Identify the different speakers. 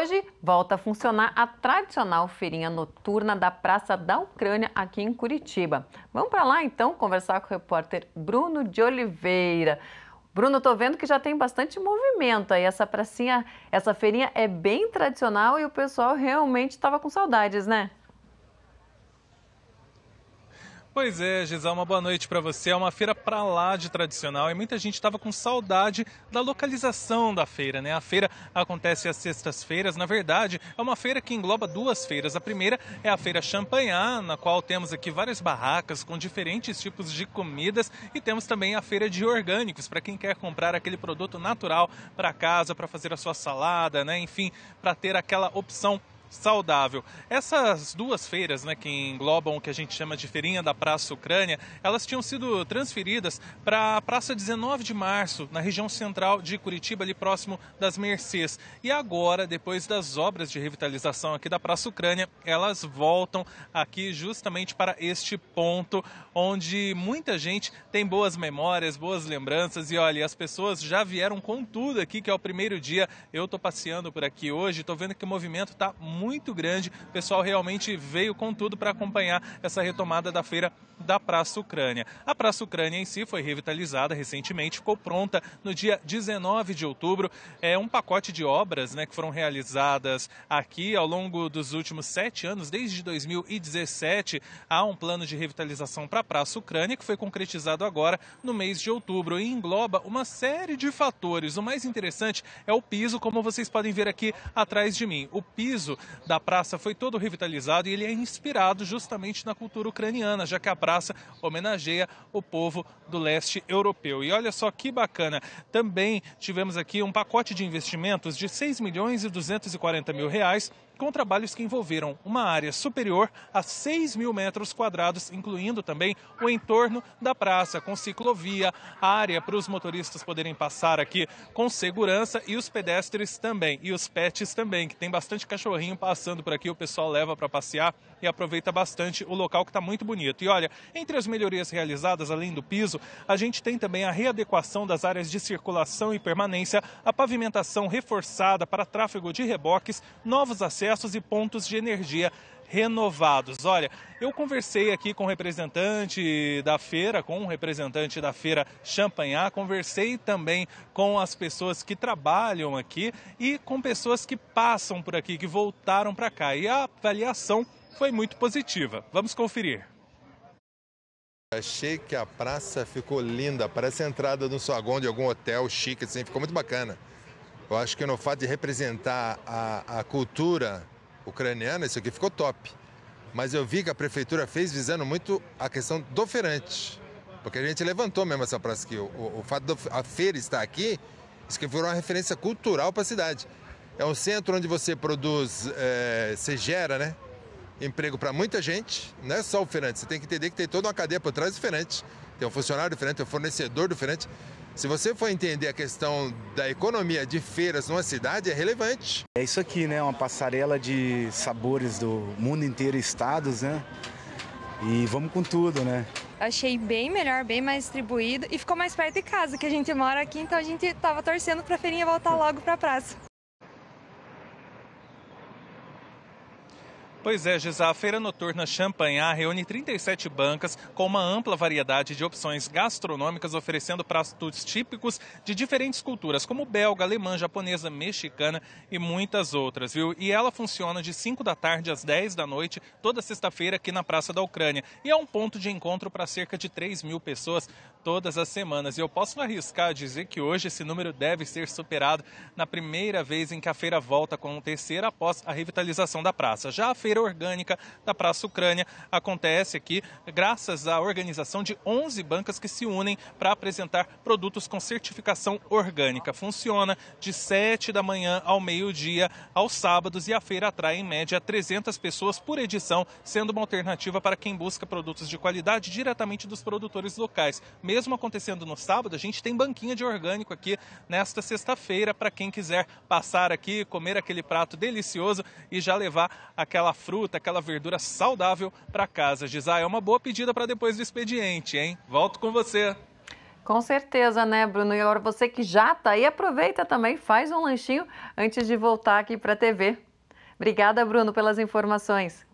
Speaker 1: hoje volta a funcionar a tradicional feirinha noturna da Praça da Ucrânia aqui em Curitiba. Vamos para lá então conversar com o repórter Bruno de Oliveira. Bruno, tô vendo que já tem bastante movimento aí. Essa pracinha, essa feirinha é bem tradicional e o pessoal realmente estava com saudades, né? Pois é, Uma boa noite para você. É uma feira para lá de tradicional e muita gente estava com saudade da localização da feira, né? A feira acontece às sextas-feiras. Na verdade, é uma feira que engloba duas feiras. A primeira é a feira Champanhar, na qual temos aqui várias barracas com diferentes tipos de comidas e temos também a feira de orgânicos para quem quer comprar aquele produto natural para casa, para fazer a sua salada, né? Enfim, para ter aquela opção saudável. Essas duas feiras, né, que englobam o que a gente chama de Feirinha da Praça Ucrânia, elas tinham sido transferidas para a Praça 19 de Março, na região central de Curitiba, ali próximo das Mercês. E agora, depois das obras de revitalização aqui da Praça Ucrânia, elas voltam aqui justamente para este ponto onde muita gente tem boas memórias, boas lembranças e olha, as pessoas já vieram com tudo aqui, que é o primeiro dia. Eu estou passeando por aqui hoje, estou vendo que o movimento está muito muito grande. O pessoal realmente veio com tudo para acompanhar essa retomada da feira da Praça Ucrânia. A Praça Ucrânia em si foi revitalizada recentemente, ficou pronta no dia 19 de outubro. É um pacote de obras né, que foram realizadas aqui ao longo dos últimos sete anos, desde 2017. Há um plano de revitalização para a Praça Ucrânia que foi concretizado agora no mês de outubro e engloba uma série de fatores. O mais interessante é o piso, como vocês podem ver aqui atrás de mim. O piso da praça foi todo revitalizado e ele é inspirado justamente na cultura ucraniana, já que a praça homenageia o povo do leste europeu. E olha só que bacana, também tivemos aqui um pacote de investimentos de 6 milhões e 240 mil reais com trabalhos que envolveram uma área superior a 6 mil metros quadrados, incluindo também o entorno da praça, com ciclovia, área para os motoristas poderem passar aqui com segurança e os pedestres também, e os pets também, que tem bastante cachorrinho passando por aqui, o pessoal leva para passear e aproveita bastante o local que está muito bonito. E olha, entre as melhorias realizadas, além do piso, a gente tem também a readequação das áreas de circulação e permanência, a pavimentação reforçada para tráfego de reboques, novos acessos processos e pontos de energia renovados. Olha, eu conversei aqui com o representante da feira, com um representante da feira Champanhar, conversei também com as pessoas que trabalham aqui e com pessoas que passam por aqui, que voltaram para cá. E a avaliação foi muito positiva. Vamos conferir.
Speaker 2: Achei que a praça ficou linda, parece a entrada de um saguão de algum hotel chique, assim, ficou muito bacana. Eu acho que no fato de representar a, a cultura ucraniana, isso aqui ficou top. Mas eu vi que a prefeitura fez visando muito a questão do feirante. Porque a gente levantou mesmo essa praça aqui. O, o, o fato da feira estar aqui, isso que virou uma referência cultural para a cidade. É um centro onde você produz, é, você gera, né? Emprego para muita gente, não é só o feirante. Você tem que entender que tem toda uma cadeia por trás do feirante. Tem um funcionário diferente, tem um fornecedor diferente. Se você for entender a questão da economia de feiras numa cidade, é relevante. É isso aqui,
Speaker 1: né? Uma passarela de sabores do mundo inteiro, estados, né? E vamos com tudo, né? Achei bem melhor, bem mais distribuído e ficou mais perto de casa, que a gente mora aqui, então a gente estava torcendo para a feirinha voltar logo para a praça. Pois é, Gisá, a feira noturna Champanhar reúne 37 bancas com uma ampla variedade de opções gastronômicas, oferecendo pratos típicos de diferentes culturas, como belga, alemã, japonesa, mexicana e muitas outras, viu? E ela funciona de 5 da tarde às 10 da noite, toda sexta-feira aqui na Praça da Ucrânia. E é um ponto de encontro para cerca de 3 mil pessoas todas as semanas. E eu posso arriscar a dizer que hoje esse número deve ser superado na primeira vez em que a feira volta a acontecer após a revitalização da praça. Já a feira feira orgânica da Praça Ucrânia acontece aqui graças à organização de 11 bancas que se unem para apresentar produtos com certificação orgânica. Funciona de 7 da manhã ao meio-dia aos sábados e a feira atrai em média 300 pessoas por edição, sendo uma alternativa para quem busca produtos de qualidade diretamente dos produtores locais. Mesmo acontecendo no sábado, a gente tem banquinha de orgânico aqui nesta sexta-feira para quem quiser passar aqui, comer aquele prato delicioso e já levar aquela fruta, aquela verdura saudável para casa. Gisá, é uma boa pedida para depois do expediente, hein? Volto com você. Com certeza, né, Bruno? E agora você que já está aí, aproveita também, faz um lanchinho antes de voltar aqui para a TV. Obrigada, Bruno, pelas informações.